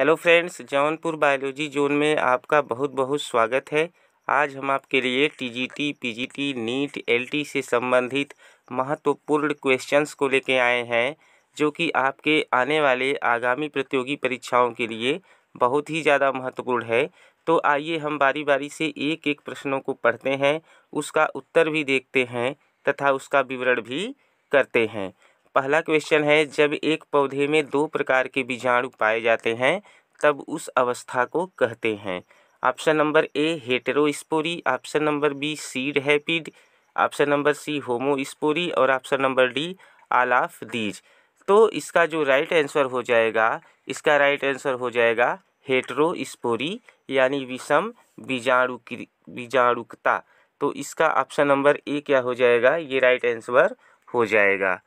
hello friends Jaunpur biology zone में आपका बहुत बहुत स्वागत है आज हम आपके लिए टीजीटी, पीजीटी, नीट एलटी से संबंधित महत्वपूर्ण क्वेश्चंस को लेके आए हैं जो कि आपके आने वाले आगामी प्रतियोगी परीक्षाओं के लिए बहुत ही ज़्यादा महत्वपूर्ण है तो आइए हम बारी बारी से एक एक प्रश्नों को पढ़ते हैं उसका उत्तर भी देखते हैं तथा उसका विवरण भी करते हैं पहला क्वेश्चन है जब एक पौधे में दो प्रकार के बीजाणु पाए जाते हैं तब उस अवस्था को कहते हैं option number A heterospory option number B seed habit option number C homospory और option number D all of these तो इसका जो राइट आंसर हो जाएगा इसका राइट आंसर हो जाएगा हेटरोस्पोरी यानी विषम बीजाणु बीजाणुकता तो इसका ऑप्शन नंबर ए क्या हो जाएगा ये राइट आंसर हो जाएगा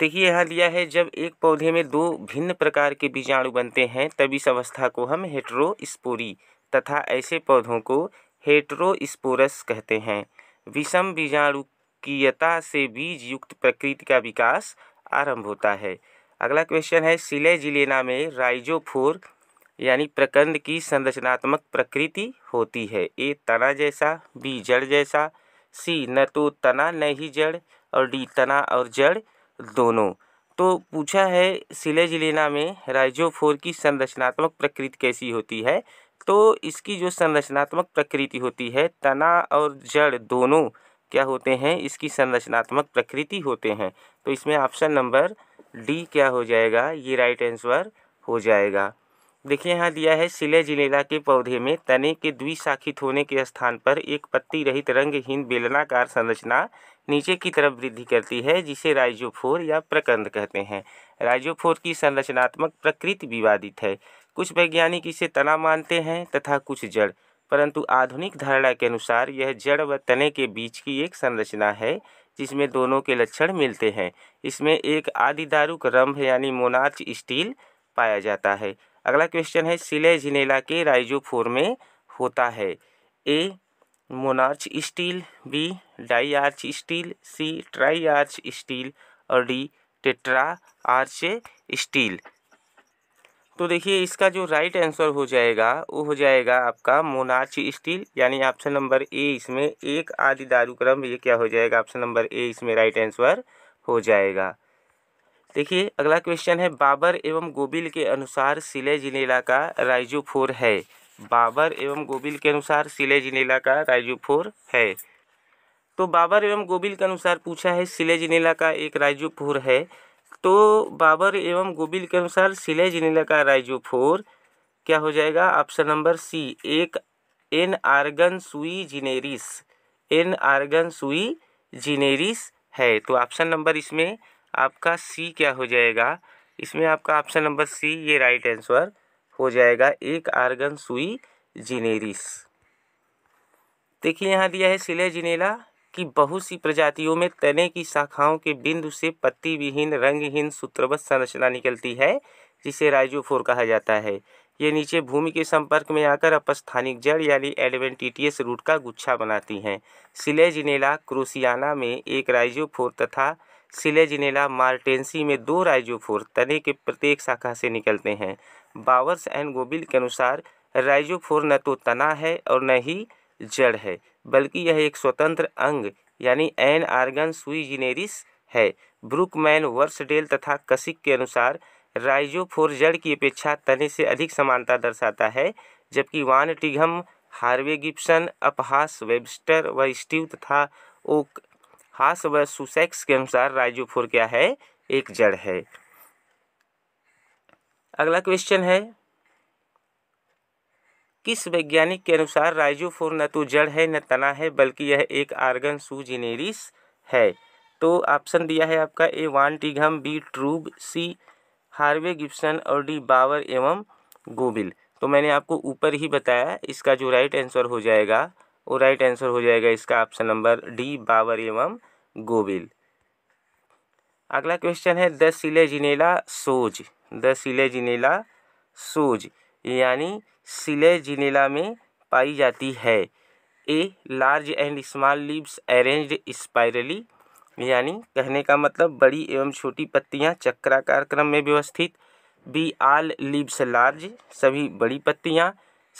देखिए यहाँ लिया है जब एक पौधे में दो भिन्न प्रकार के बीजाणु बनते हैं तब इस अवस्था को हम हेट्रोस्पोरी तथा ऐसे पौधों को हेट्रोस्पोरस कहते हैं विषम बीजाणुकीयता से बीज युक्त प्रकृति का विकास आरंभ होता है अगला क्वेश्चन है सिले जिलेना में राइजोफोर यानी प्रकंद की संरचनात्मक प्रकृति होती है ए तना जैसा बी जड़ जैसा सी न तो तना न ही जड़ और डी तना और जड़ दोनों तो पूछा है सिले लेना में राइजोफोर की संरचनात्मक प्रकृति कैसी होती है तो इसकी जो संरचनात्मक प्रकृति होती है तना और जड़ दोनों क्या होते हैं इसकी संरचनात्मक प्रकृति होते हैं तो इसमें ऑप्शन नंबर डी क्या हो जाएगा ये राइट आंसर हो जाएगा देखिए यहाँ दिया है सिले जिलेला के पौधे में तने के द्विशाखित होने के स्थान पर एक पत्ती रहित रंगहीन बेलनाकार संरचना नीचे की तरफ वृद्धि करती है जिसे राइजोफोर या प्रकंद कहते हैं राइजोफोर की संरचनात्मक प्रकृति विवादित है कुछ वैज्ञानिक इसे तना मानते हैं तथा कुछ जड़ परंतु आधुनिक धारणा के अनुसार यह जड़ व तने के बीच की एक संरचना है जिसमें दोनों के लक्षण मिलते हैं इसमें एक आदिदारुक रंभ यानी मोनाच स्टील पाया जाता है अगला क्वेश्चन है सिले जिनेला के राइजोफोर में होता है A monarch stele B diarch stele C triarch stele और डी टेट्रा आर्च स्टील तो देखिए इसका जो राइट आंसर हो जाएगा वो हो जाएगा आपका मोनार्च स्टील यानी ऑप्शन नंबर ए इसमें एक आदि दारुक्रम ये क्या हो जाएगा ऑप्शन नंबर ए इसमें राइट आंसर हो जाएगा देखिए अगला क्वेश्चन है बाबर एवं गोबिल के अनुसार सिले जिलेला का राइजोफोर है बाबर एवं गोबिल के अनुसार सिले जिनेला का फोर है तो बाबर एवं गोबिल के अनुसार पूछा है सिले जिनेला का एक फोर है तो बाबर एवं गोबिल के अनुसार सिले जिनेला का फोर क्या हो जाएगा ऑप्शन नंबर सी एक एन आर्गन सुई जिनेरिस एन आर्गन सुई जिनेरिस है तो ऑप्शन नंबर इसमें आपका सी क्या हो जाएगा इसमें आपका ऑप्शन नंबर सी ये राइट आंसर हो जाएगा एक आर्गन सुई जिनेरिस देखिए यहाँ दिया है सिले जिनेला की बहुत सी प्रजातियों में तने की शाखाओं के बिंदु से पत्ती विहीन रंगहीन सूत्रवत संरचना निकलती है जिसे राइजोफोर कहा जाता है ये नीचे भूमि के संपर्क में आकर अपस्थानिक जड़ यानी एडवेंटिटियस रूट का गुच्छा बनाती हैं सिले जिनेला क्रोसियाना में एक राइजोफोर तथा सिलेजिनेला मार्टेंसी में दो राइजोफोर तने के प्रत्येक शाखा से निकलते हैं बावर्स एंड गोबिल के अनुसार राइजोफोर न तो तना है और न ही जड़ है बल्कि यह एक स्वतंत्र अंग यानी एन आर्गन सुई जिनेरिस है ब्रुकमैन वर्सडेल तथा कसिक के अनुसार राइजोफोर जड़ की अपेक्षा तने से अधिक समानता दर्शाता है जबकि वान टिघम हार्वे गिप्सन अपहास वेबस्टर व स्टीव तथा ओक हास व सुसेक्स के अनुसार राइजोफोर क्या है एक जड़ है अगला क्वेश्चन है किस वैज्ञानिक के अनुसार राइजोफोर न तो जड़ है न तना है बल्कि यह एक आर्गन सुजिनेरिस है तो ऑप्शन दिया है आपका A Van Tieghem B Treub C Harvey Gibson और डी बावर एवं गोबिल तो मैंने आपको ऊपर ही बताया इसका जो राइट आंसर हो जाएगा वो राइट आंसर हो जाएगा इसका ऑप्शन नंबर डी बावर एवं गोविल अगला क्वेश्चन है द सिले जिनेला सोज द सिले जिनेला सोज यानी सिले जिनेला में पाई जाती है A large and small leaves arranged spirally यानी कहने का मतलब बड़ी एवं छोटी पत्तियां चक्राकार क्रम में व्यवस्थित बी आल लीव्स लार्ज सभी बड़ी पत्तियां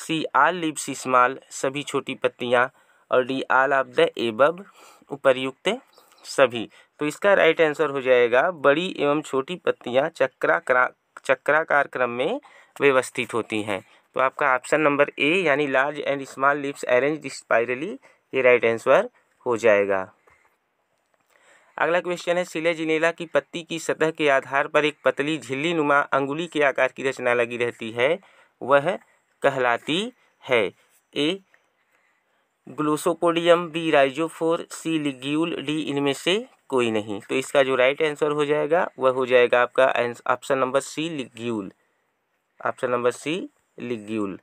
सी आल लीव्स स्मॉल सभी छोटी पत्तियां और D all of the above उपर्युक्त सभी तो इसका राइट आंसर हो जाएगा बड़ी एवं छोटी पत्तियां चक्राकार चक्राकार क्रम में व्यवस्थित होती हैं तो आपका ऑप्शन नंबर ए यानी large and small leaves arrange spirally ये राइट आंसर हो जाएगा अगला क्वेश्चन है सिले जिनेला की पत्ती की सतह के आधार पर एक पतली झिल्ली नुमा अंगुली के आकार की रचना लगी रहती है वह कहलाती है A glossopodium B rhizophore C ligule D इनमें से कोई नहीं तो इसका जो राइट आंसर हो जाएगा वह हो जाएगा आपका option number C ligule option number C ligule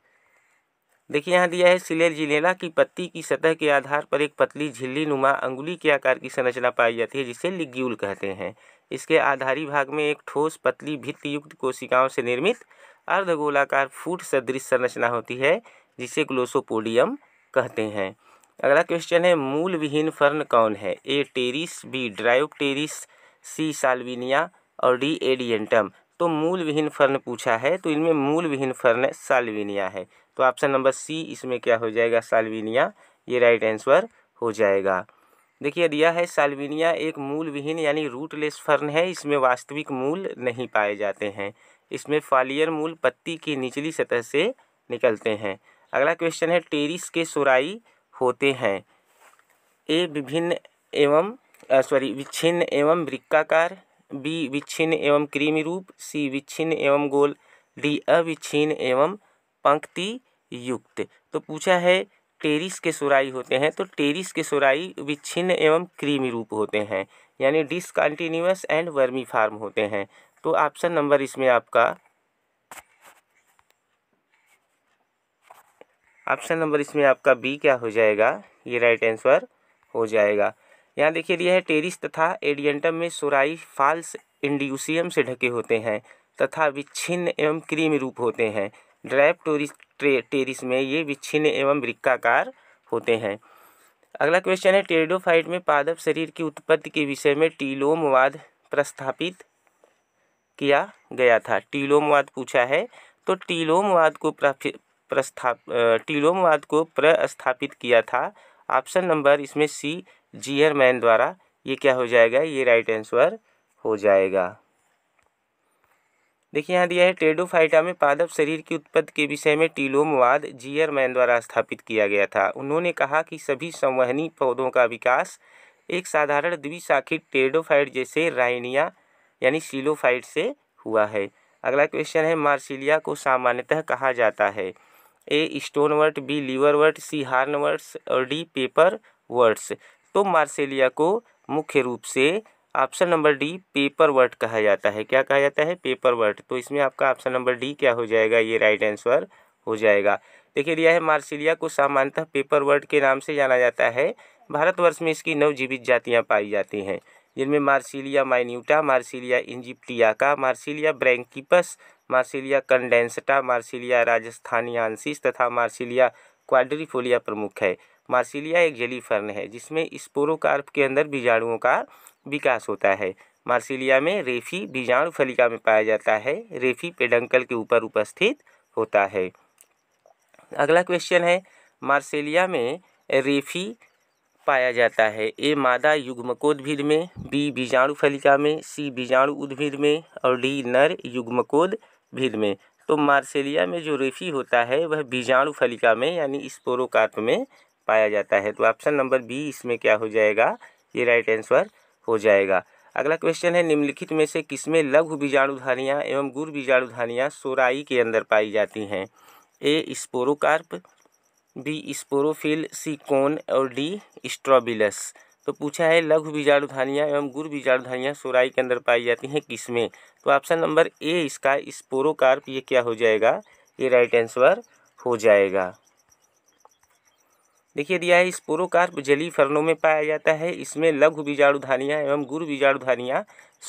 देखिए यहाँ दिया है सिलेर जिलेला की पत्ती की सतह के आधार पर एक पतली झिल्ली नुमा अंगुली के आकार की संरचना पाई जाती है जिसे लिग्यूल कहते हैं इसके आधारी भाग में एक ठोस पतली भित्त युक्त कोशिकाओं से निर्मित अर्धगोलाकार फूट सदृश संरचना होती है जिसे ग्लोसोपोडियम कहते हैं अगला क्वेश्चन है मूल विहीन फर्न कौन है A Pteris B Dryopteris C Salvinia और डी एडियंटम तो मूल विहीन फर्न पूछा है तो इनमें मूल विहीन फर्न सालविनिया है तो ऑप्शन नंबर सी इसमें क्या हो जाएगा सालविनिया ये राइट आंसर हो जाएगा देखिए दिया है सालविनिया एक मूल विहीन यानी रूटलेस फर्न है इसमें वास्तविक मूल नहीं पाए जाते हैं इसमें फालियर मूल पत्ती की निचली सतह से निकलते हैं अगला क्वेश्चन है टेरिस के सुराई होते हैं ए विभिन्न एवं सॉरी विच्छिन्न एवं वृक्काकार बी विच्छिन्न एवं क्रीमी रूप सी विच्छिन्न एवं गोल डी अविच्छिन्न एवं पंक्ति युक्त तो पूछा है टेरिस के सुराई होते हैं तो टेरिस के सुराई विच्छिन्न एवं क्रीमी रूप होते हैं यानी डिसकंटिन्यूस एंड वर्मी फार्म होते हैं तो ऑप्शन नंबर इसमें आपका ऑप्शन नंबर इसमें आपका बी क्या हो जाएगा ये राइट आंसर हो जाएगा यहाँ देखिए दिया है टेरिस तथा एडियंटम में सोराई फाल्स इंड्यूसियम से ढके होते हैं तथा विच्छिन्न एवं क्रीम रूप होते हैं ड्राइव टोरिस टेरिस में ये विच्छिन्न एवं वृक्काकार होते हैं अगला क्वेश्चन है टेरिडोफाइट में पादप शरीर की उत्पत्ति के विषय में टीलोमवाद प्रस्थापित किया गया था टीलोमवाद पूछा है तो टीलोमवाद को प्रस्थाप टीलोमवाद को प्रस्थापित किया था ऑप्शन नंबर इसमें सी जीयर मैन द्वारा ये क्या हो जाएगा ये राइट आंसर हो जाएगा देखिए यहाँ दिया है टेडोफाइटा में पादप शरीर की उत्पत्ति के विषय में टीलोमवाद जीयर मैन द्वारा स्थापित किया गया था उन्होंने कहा कि सभी संवहनी पौधों का विकास एक साधारण द्विशाखित टेडोफाइट जैसे राइनिया यानी सीलोफाइट से हुआ है अगला क्वेश्चन है मार्सिलिया को सामान्यतः कहा जाता है A stonewort B liverwort C hornworts और डी पेपर वर्ट्स तो मार्सेलिया को मुख्य रूप से option number D pepperwort कहा जाता है क्या कहा जाता है पेपर वर्ट तो इसमें आपका ऑप्शन नंबर डी क्या हो जाएगा ये राइट आंसर हो जाएगा देखिए दिया है मार्सिलिया को सामान्यतः पेपर वर्ट के नाम से जाना जाता है भारतवर्ष में इसकी नव जीवित जातियाँ पाई जाती हैं जिनमें Marsilea minuta Marsilea aegyptiaca Marsilea ब्रैंकिपस मार्सिलिया कंडेंसटा मार्सिलिया राजस्थानियानसिस तथा मार्सिलिया क्वाड्रीफोलिया प्रमुख है मार्सिलिया एक जली फर्न है जिसमें स्पोरोकार्प के अंदर बीजाणुओं का विकास होता है मार्सिलिया में रेफी बीजाणु फलिका में पाया जाता है रेफी पेडंकल के ऊपर उपस्थित होता है अगला क्वेश्चन है मार्सिलिया में रेफी पाया जाता है ए मादा युग्मकोद्भिद में बी बीजाणु फलिका में सी बीजाणु उद्भिद में और डी नर युग्मकोद भेद में तो मार्सेलिया में जो रेफी होता है वह बीजाणु फलिका में यानी स्पोरोकार्प में पाया जाता है तो ऑप्शन नंबर बी इसमें क्या हो जाएगा ये राइट आंसर हो जाएगा अगला क्वेश्चन है निम्नलिखित में से किसमें लघु धानियाँ एवं गुर धानियाँ सोराई के अंदर पाई जाती हैं ए स्पोरोकार्प बी स्पोरोफिल सी कोन और डी स्ट्रॉबिलस तो पूछा है लघु बीजाणुधानियाँ एवं गुड़ बीजाणुधानियाँ सोराई के अंदर पाई जाती हैं किसमें तो ऑप्शन नंबर ए इसका स्पोरोकार्प ये क्या हो जाएगा ये राइट आंसर हो जाएगा देखिए दिया है स्पोरोकार्प जली फरणों में पाया जाता है इसमें लघु बीजाणुधानियाँ एवं गुड़ बीजाणुधानियाँ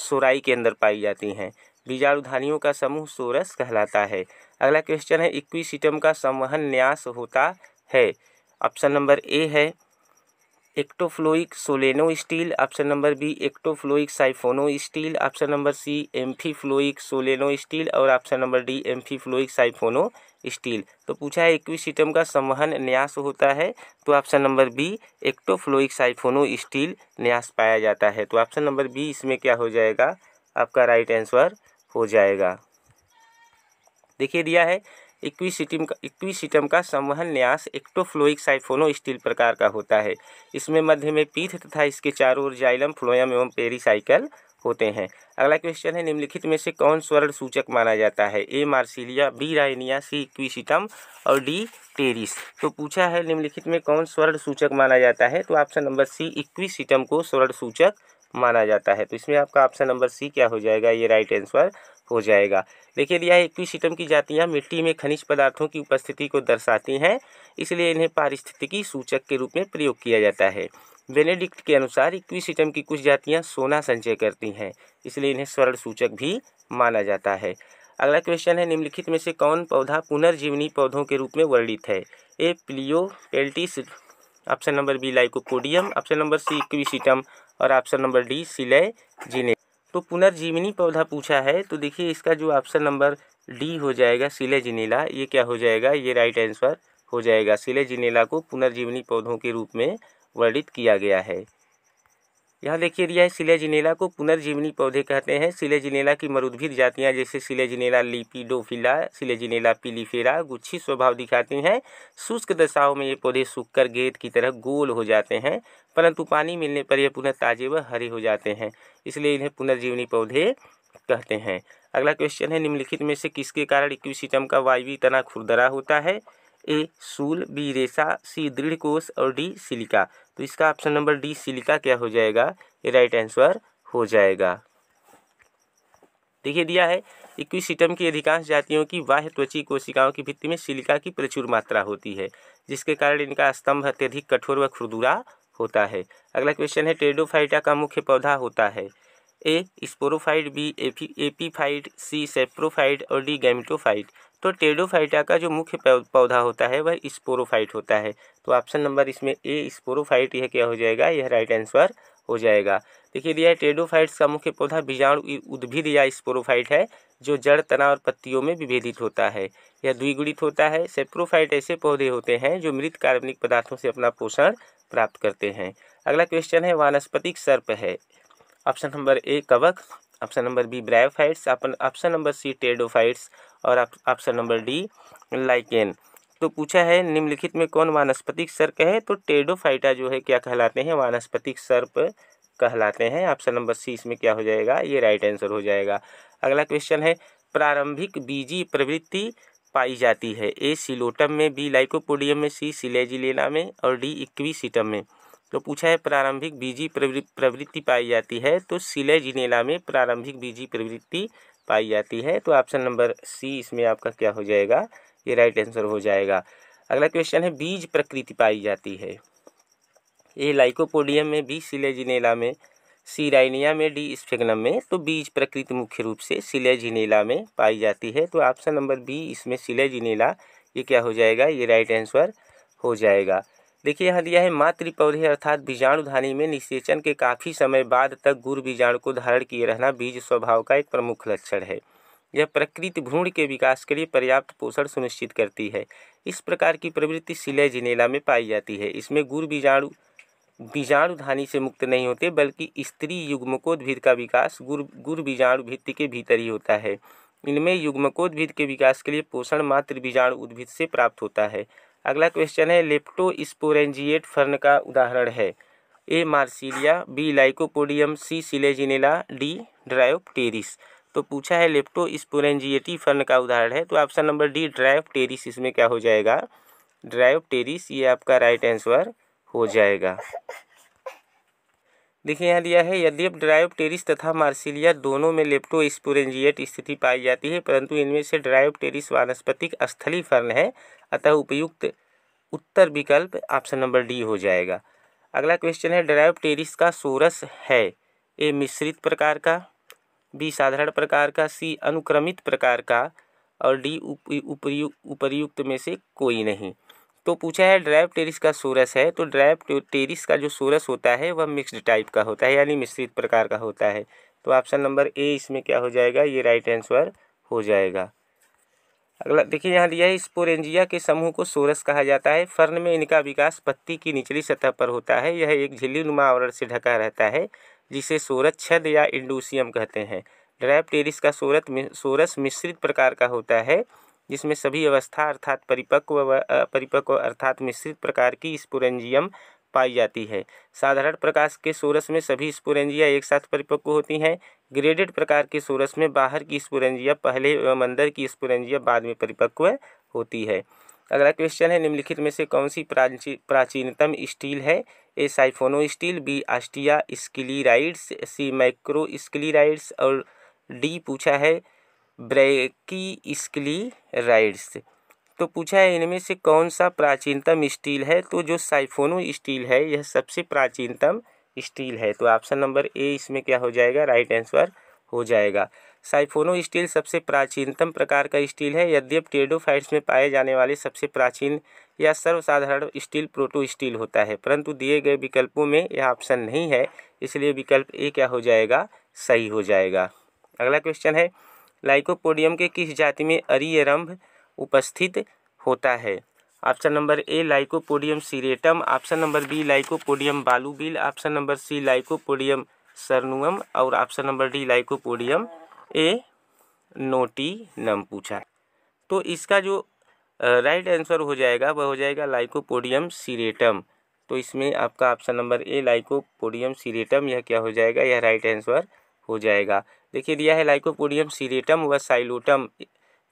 सोराई के अंदर पाई जाती हैं बीजाणुधानियों का समूह सोरस कहलाता है अगला क्वेश्चन है इक्वी का संवहन न्यास होता है ऑप्शन नंबर ए है ectophloic solenostele option number B ectophloic siphonostele option number C amphiphloic solenostele और option number D amphiphloic siphonostele तो पूछा है इक्विसिटम का संवहन न्यास होता है तो option number B ectophloic siphonostele न्यास पाया जाता है तो ऑप्शन नंबर बी इसमें क्या हो जाएगा आपका राइट आंसर हो जाएगा देखिए दिया है इक्विसिटम का इक्विसिटम का संवहन न्यास एक्टोफ्लोइक साइफोनो स्टील प्रकार का होता है इसमें मध्य में पीठ तथा इसके चारों ओर जाइलम फ्लोयम एवं पेरीसाइकल होते हैं अगला क्वेश्चन है निम्नलिखित में से कौन स्वर्ण सूचक माना जाता है A Marsilea B Rhynia C Equisetum और डी टेरिस तो पूछा है निम्नलिखित में कौन स्वर्ण सूचक माना जाता है तो ऑप्शन नंबर सी इक्विसिटम को स्वर्ण सूचक माना जाता है तो इसमें आपका ऑप्शन नंबर सी क्या हो जाएगा ये राइट आंसर हो जाएगा लेकिन यह इक्विशीटम की जातियाँ मिट्टी में खनिज पदार्थों की उपस्थिति को दर्शाती हैं इसलिए इन्हें पारिस्थितिकी सूचक के रूप में प्रयोग किया जाता है बेनेडिक्ट के अनुसार इक्विसिटम की कुछ जातियाँ सोना संचय करती हैं इसलिए इन्हें स्वर्ण सूचक भी माना जाता है अगला क्वेश्चन है निम्नलिखित में से कौन पौधा पुनर्जीवनी पौधों के रूप में वर्णित है A Pleopeltis option number B Lycopodium option number C Equisetum और ऑप्शन नंबर डी सिलय जीने तो पुनर्जीवनी पौधा पूछा है तो देखिए इसका जो ऑप्शन नंबर डी हो जाएगा सिले जिनेला ये क्या हो जाएगा ये राइट आंसर हो जाएगा सिले जिनेला को पुनर्जीवनी पौधों के रूप में वर्णित किया गया है यहाँ देखिए दिया है जिनेला को पुनर्जीवनी पौधे कहते हैं सिले जिनेला की मरुद्भिद जातियाँ जैसे सिले सिलेजिनेला लिपिडोफिला जिनेला पिलीफेरा गुच्छी स्वभाव दिखाती हैं शुष्क दशाओं में ये पौधे सूखकर गेंद की तरह गोल हो जाते हैं परंतु पानी मिलने पर ये पुनः ताजे व हरे हो जाते हैं इसलिए इन्हें पुनर्जीवनी पौधे कहते हैं अगला क्वेश्चन है निम्नलिखित में से किसके कारण इक्विसिटम का वायवी तना खुरदरा होता है ए सूल बी रेशा सी दृढ़ कोष और डी सिलिका तो इसका ऑप्शन नंबर डी सिलिका क्या हो जाएगा ये राइट आंसर हो जाएगा देखिए दिया है सिटम की अधिकांश जातियों की बाह्य त्वची कोशिकाओं की भित्ति में सिलिका की प्रचुर मात्रा होती है जिसके कारण इनका स्तंभ अत्यधिक कठोर व खुरदुरा होता है अगला क्वेश्चन है टेडोफाइटा का मुख्य पौधा होता है A sporophyte B epi epiphyte C saprophyte और डी गैमिटोफाइट तो टेडोफाइटा का जो मुख्य पौधा होता है वह स्पोरोफाइट होता है तो ऑप्शन नंबर इसमें ए स्पोरोफाइट यह क्या हो जाएगा यह राइट आंसर हो जाएगा देखिए दिया टेडोफाइट्स का मुख्य पौधा बीजाणु उद्भिद या स्पोरोफाइट है जो जड़ तना और पत्तियों में विभेदित होता है यह द्विगुणित होता है सेप्रोफाइट ऐसे पौधे होते हैं जो मृत कार्बनिक पदार्थों से अपना पोषण प्राप्त करते हैं अगला क्वेश्चन है वानस्पतिक सर्प है ऑप्शन नंबर ए कवक option number B bryophytes option number C pteridophytes और ऑप्शन नंबर डी लाइकेन तो पूछा है निम्नलिखित में कौन वानस्पतिक सर्प है तो टेडोफाइटा जो है क्या कहलाते हैं वानस्पतिक सर्प कहलाते हैं ऑप्शन नंबर सी इसमें क्या हो जाएगा ये राइट आंसर हो जाएगा अगला क्वेश्चन है प्रारंभिक बीजी प्रवृत्ति पाई जाती है ए सिलोटम में बी लाइकोपोडियम में सी सिलेजिलेना में और डी इक्वीसीटम में तो पूछा है प्रारंभिक बीजी प्रवृत्ति पाई जाती है तो सिले जिनेला में प्रारंभिक बीजी प्रवृत्ति पाई जाती है तो ऑप्शन नंबर सी इसमें आपका क्या हो जाएगा ये राइट आंसर हो जाएगा अगला क्वेश्चन है बीज प्रकृति पाई जाती है ए लाइकोपोडियम में बी सिले जिनेला में सी राइनिया में डी स्फेगनम में तो बीज प्रकृति मुख्य रूप से सिले जिनेला में पाई जाती है तो ऑप्शन नंबर बी इसमें सिले जिनेला ये क्या हो जाएगा ये राइट आंसर हो जाएगा देखिए यहाँ दिया है मातृ पौधे अर्थात बीजाणुधानी में निषेचन के काफ़ी समय बाद तक गुर बीजाणु को धारण किए रहना बीज स्वभाव का एक प्रमुख लक्षण है यह प्रकृति भ्रूण के विकास के लिए पर्याप्त पोषण सुनिश्चित करती है इस प्रकार की प्रवृत्ति सिले जिनेला में पाई जाती है इसमें गुर बीजाणु बीजाणुधानी से मुक्त नहीं होते बल्कि स्त्री युग्मकोद्भिद का विकास गुर गुर बीजाणु भित्ति के भीतर ही होता है इनमें युग्मकोद्भिद के विकास के लिए पोषण मात्र बीजाणु उद्भिद से प्राप्त होता है अगला क्वेश्चन है स्पोरेंजिएट फर्न का उदाहरण है A Marsilea B Lycopodium C Selaginella D Dryopteris तो पूछा है स्पोरेंजिएटी फर्न का उदाहरण है तो ऑप्शन नंबर डी ड्रायोप्टेरिस इसमें क्या हो जाएगा ड्रायोप्टेरिस ये आपका राइट आंसर हो जाएगा देखिए यहाँ दिया है अब ड्राइव टेरिस तथा मार्सिलिया दोनों में लेप्टोस्पोरेंजिएट स्थिति पाई जाती है परंतु इनमें से ड्राइव टेरिस वानस्पतिक स्थली फर्न है अतः उपयुक्त उत्तर विकल्प ऑप्शन नंबर डी हो जाएगा अगला क्वेश्चन है ड्राइव टेरिस का सोरस है ए मिश्रित प्रकार का बी साधारण प्रकार का सी अनुक्रमित प्रकार का और डी उपयुक्त में से कोई नहीं तो पूछा है ड्राइव टेरिस का सोरस है तो ड्राइव टेरिस का जो सूरस होता है वह मिक्स्ड टाइप का होता है यानी मिश्रित प्रकार का होता है तो ऑप्शन नंबर ए इसमें क्या हो जाएगा ये राइट आंसर हो जाएगा अगला देखिए यहाँ दिया है स्पोरेंजिया के समूह को सोरस कहा जाता है फर्न में इनका विकास पत्ती की निचली सतह पर होता है यह एक झिल्ली आवरण से ढका रहता है जिसे सोरस छद या इंडूसियम कहते हैं ड्राइव टेरिस का सोरत सोरस मिश्रित प्रकार का होता है जिसमें सभी अवस्था अर्थात परिपक्व परिपक्व अर्थात मिश्रित प्रकार की स्पुरंजियम पाई जाती है साधारण प्रकाश के सोरस में सभी स्पुरंजियाँ एक साथ परिपक्व होती हैं ग्रेडेड प्रकार के सोरस में बाहर की स्पुरंजिया पहले एवं अंदर की स्पुरंजिया बाद में परिपक्व होती है अगला क्वेश्चन है निम्नलिखित में से कौन सी प्राची प्राचीनतम स्टील है A siphonostele B astrosclereids C microsclereids और डी पूछा है ब्रैकी राइड्स तो पूछा है इनमें से कौन सा प्राचीनतम स्टील है तो जो साइफोनो स्टील है यह सबसे प्राचीनतम स्टील है तो ऑप्शन नंबर ए इसमें क्या हो जाएगा राइट आंसर हो जाएगा साइफोनो स्टील सबसे प्राचीनतम प्रकार का स्टील है यद्यप टेडोफाइट्स में पाए जाने वाले सबसे प्राचीन या सर्वसाधारण स्टील प्रोटो स्टील होता है परंतु दिए गए विकल्पों में यह ऑप्शन नहीं है इसलिए विकल्प ए क्या हो जाएगा सही हो जाएगा अगला क्वेश्चन है लाइकोपोडियम के किस जाति में अरियरम्भ उपस्थित होता है option number A Lycopodium serratum option number B Lycopodium बालूबिल option number C Lycopodium cernuum और option number D Lycopodium annotinum पूछा तो इसका जो राइट आंसर हो जाएगा वह हो जाएगा लाइकोपोडियम सीरेटम तो इसमें आपका option number A Lycopodium serratum यह क्या हो जाएगा यह राइट आंसर हो जाएगा देखिए दिया है लाइकोपोडियम सीरेटम व साइलोटम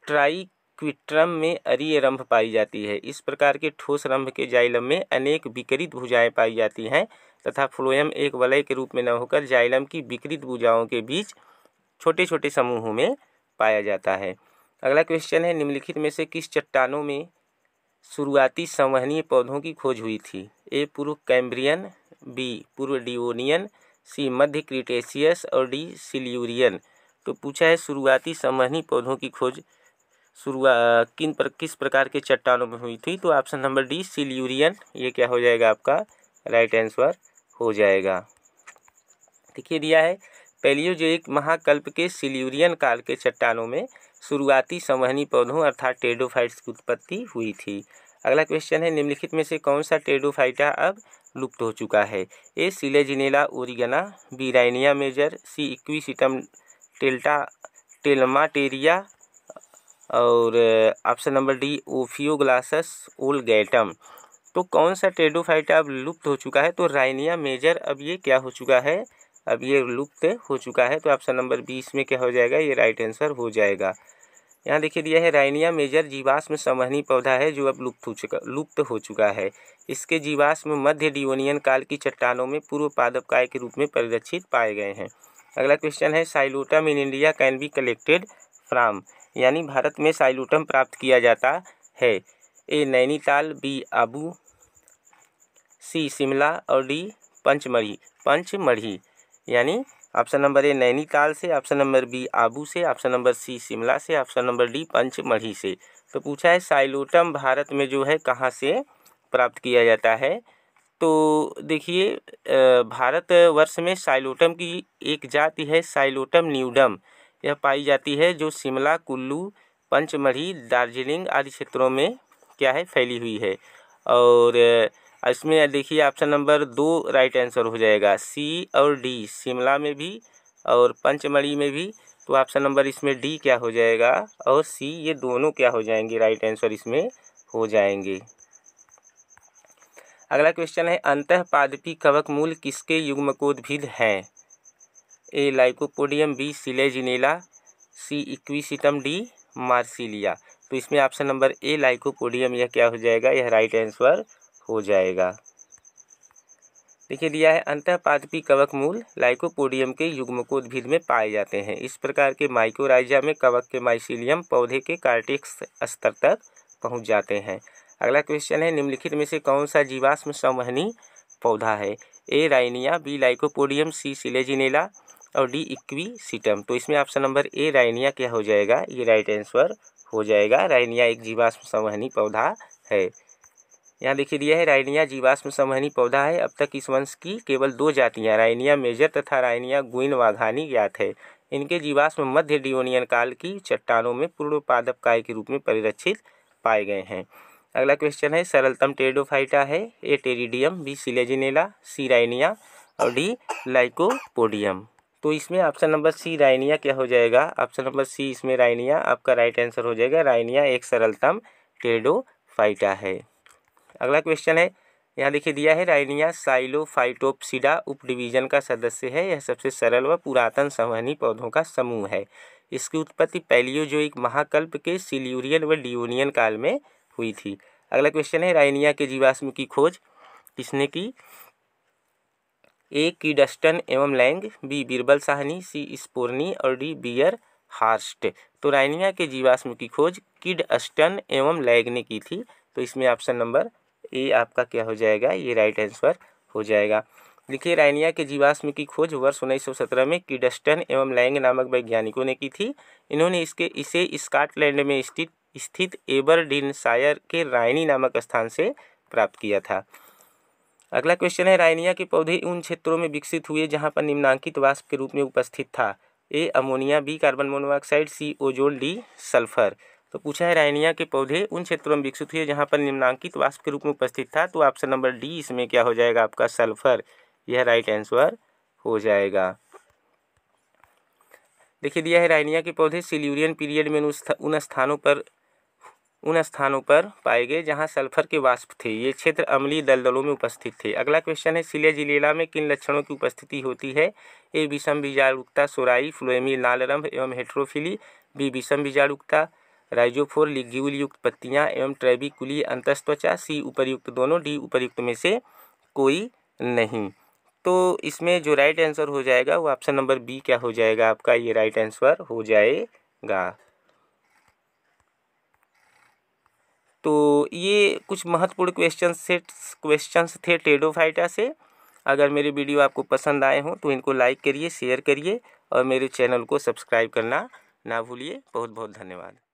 ट्राइक्विट्रम में अरीय रंभ पाई जाती है इस प्रकार के ठोस रंभ के जाइलम में अनेक विकृत भुजाएं पाई जाती हैं तथा फ्लोएम एक वलय के रूप में न होकर जाइलम की विकृत भुजाओं के बीच छोटे छोटे समूहों में पाया जाता है अगला क्वेश्चन है निम्नलिखित में से किस चट्टानों में शुरुआती संवहनीय पौधों की खोज हुई थी ए पूर्व कैम्ब्रियन बी पूर्व डिओनियन सी मध्य क्रिटेशियस और डी सिल्यूरियन तो पूछा है शुरुआती समहनी पौधों की खोज शुरुआ किन पर किस प्रकार के चट्टानों में हुई थी तो ऑप्शन नंबर डी सिल्यूरियन ये क्या हो जाएगा आपका राइट आंसर हो जाएगा देखिए दिया है जो एक महाकल्प के सिल्यूरियन काल के चट्टानों में शुरुआती समहनी पौधों अर्थात टेडोफाइट्स की उत्पत्ति हुई थी अगला क्वेश्चन है निम्नलिखित में से कौन सा टेडोफाइटा अब लुप्त हो चुका है A Selaginella oregana B Rhynia major C Equisetum टेल्टा टेलमाटेरिया और option number D Ophioglossum vulgatum तो कौन सा टेडोफाइटा अब लुप्त हो चुका है तो राइनिया मेजर अब ये क्या हो चुका है अब ये लुप्त हो चुका है तो ऑप्शन नंबर बी इसमें क्या हो जाएगा ये राइट आंसर हो जाएगा यहाँ देखिए दिया है राइनिया मेजर जीवाश्म संवहनी पौधा है जो अब लुप्त हो चुका लुप्त हो चुका है इसके जीवाश्म मध्य डिओनियन काल की चट्टानों में पूर्व पादपकाय के रूप में परिलक्षित पाए गए हैं अगला क्वेश्चन है Psilotum in India can be collected from यानी भारत में साइलोटम प्राप्त किया जाता है A Nainital B Abu C Shimla और डी पंचमढ़ी पंचमढ़ी यानी ऑप्शन नंबर ए नैनीताल से ऑप्शन नंबर बी आबू से ऑप्शन नंबर सी शिमला से ऑप्शन नंबर डी पंचमढ़ी से तो पूछा है साइलोटम भारत में जो है कहाँ से प्राप्त किया जाता है तो देखिए भारत वर्ष में साइलोटम की एक जाति है साइलोटम न्यूडम यह पाई जाती है जो शिमला कुल्लू पंचमढ़ी दार्जिलिंग आदि क्षेत्रों में क्या है फैली हुई है और इसमें देखिए ऑप्शन नंबर दो राइट आंसर हो जाएगा सी और डी शिमला में भी और पंचमढ़ी में भी तो ऑप्शन नंबर इसमें डी क्या हो जाएगा और सी ये दोनों क्या हो जाएंगे राइट आंसर इसमें हो जाएंगे अगला क्वेश्चन है अंत पादपी कवक मूल किसके युग्मकोद्भिद हैं A Lycopodium B Selaginella C Equisetum D Marsilea तो इसमें ऑप्शन नंबर ए लाइकोपोडियम यह क्या हो जाएगा यह राइट आंसर हो जाएगा देखिए दिया है पादपी कवक मूल लाइकोपोडियम के युग्म को उद्भिद में पाए जाते हैं इस प्रकार के माइकोराइजा में कवक के माइसिलियम पौधे के कार्टिक्स स्तर तक पहुंच जाते हैं अगला क्वेश्चन है निम्नलिखित में से कौन सा जीवाश्म संवहनी पौधा है A Rhynia B Lycopodium C Selaginella और डी इक्वीसीटम तो इसमें ऑप्शन नंबर ए राइनिया क्या हो जाएगा ये राइट आंसर हो जाएगा राइनिया एक जीवाश्म संवहनी पौधा है यहाँ देखिए दिया है राइनिया जीवाश्म संवहनी पौधा है अब तक इस वंश की केवल दो जातियाँ राइनिया मेजर तथा राइनिया गुइन वाघानी ज्ञात है इनके जीवाश्म मध्य डिवोनियन काल की चट्टानों में पूर्ण पादप काय के रूप में परिरक्षित पाए गए हैं अगला क्वेश्चन है सरलतम टेडोफाइटा है A Pteridium B Selaginella C Rhynia और डी लाइकोपोडियम तो इसमें ऑप्शन नंबर सी राइनिया क्या हो जाएगा ऑप्शन नंबर सी इसमें राइनिया आपका राइट आंसर हो जाएगा राइनिया एक सरलतम टेडोफाइटा है अगला क्वेश्चन है यहाँ देखिए दिया है राइनिया साइलोफाइटोपसीडा उप डिवीजन का सदस्य है यह सबसे सरल व पुरातन संवहनी पौधों का समूह है इसकी उत्पत्ति पैलियो जो एक महाकल्प के सिल्यूरियन व डियोनियन काल में हुई थी अगला क्वेश्चन है राइनिया के जीवाश्म की खोज किसने की ए की डस्टन एवं Lang B Birbal Sahni C Sporne और डी बियर हार्स्ट तो राइनिया के जीवाश्म की खोज किड अस्टन एवं लैग ने की थी तो इसमें ऑप्शन नंबर ए आपका क्या हो जाएगा ये राइट आंसर हो जाएगा देखिए राइनिया के जीवाश्म की खोज वर्ष सत्रह में किडस्टन एवं लैंग नामक वैज्ञानिकों ने की थी इन्होंने इसके इसे स्कॉटलैंड में स्थित स्थित एबरडिन सायर के रायनी नामक स्थान से प्राप्त किया था अगला क्वेश्चन है राइनिया के पौधे उन क्षेत्रों में विकसित हुए जहाँ पर निम्नांकित वाष्प के रूप में उपस्थित था A ammonia B carbon monoxide C ozone D sulphur तो पूछा है रैनिया के पौधे उन क्षेत्रों में विकसित हुए जहाँ पर निम्नांकित वाष्प के रूप में उपस्थित था तो ऑप्शन नंबर डी इसमें क्या हो जाएगा आपका सल्फर यह राइट आंसर हो जाएगा देखिए दिया है रायनिया के पौधे सिल्यूरियन पीरियड में उन स्थानों पर उन स्थानों पर पाए गए जहाँ सल्फर के वाष्प थे ये क्षेत्र अमली दलदलों में उपस्थित थे अगला क्वेश्चन है सिले जिलेला में किन लक्षणों की उपस्थिति होती है ए विषम बीजारुकता सोराई फ्लोएमी लालरम्भ एवं हेट्रोफिली बी विषम बीजारुकता राइजोफोर लिग्यूल युक्त पत्तियाँ एवं ट्रेबिकुली अंतस्त्वचा सी उपरयुक्त दोनों डी उपरयुक्त में से कोई नहीं तो इसमें जो राइट आंसर हो जाएगा वो ऑप्शन नंबर बी क्या हो जाएगा आपका ये राइट आंसर हो जाएगा तो ये कुछ महत्वपूर्ण क्वेश्चन से क्वेश्चंस थे टेडोफाइटा से अगर मेरे वीडियो आपको पसंद आए हों तो इनको लाइक करिए शेयर करिए और मेरे चैनल को सब्सक्राइब करना ना भूलिए बहुत बहुत धन्यवाद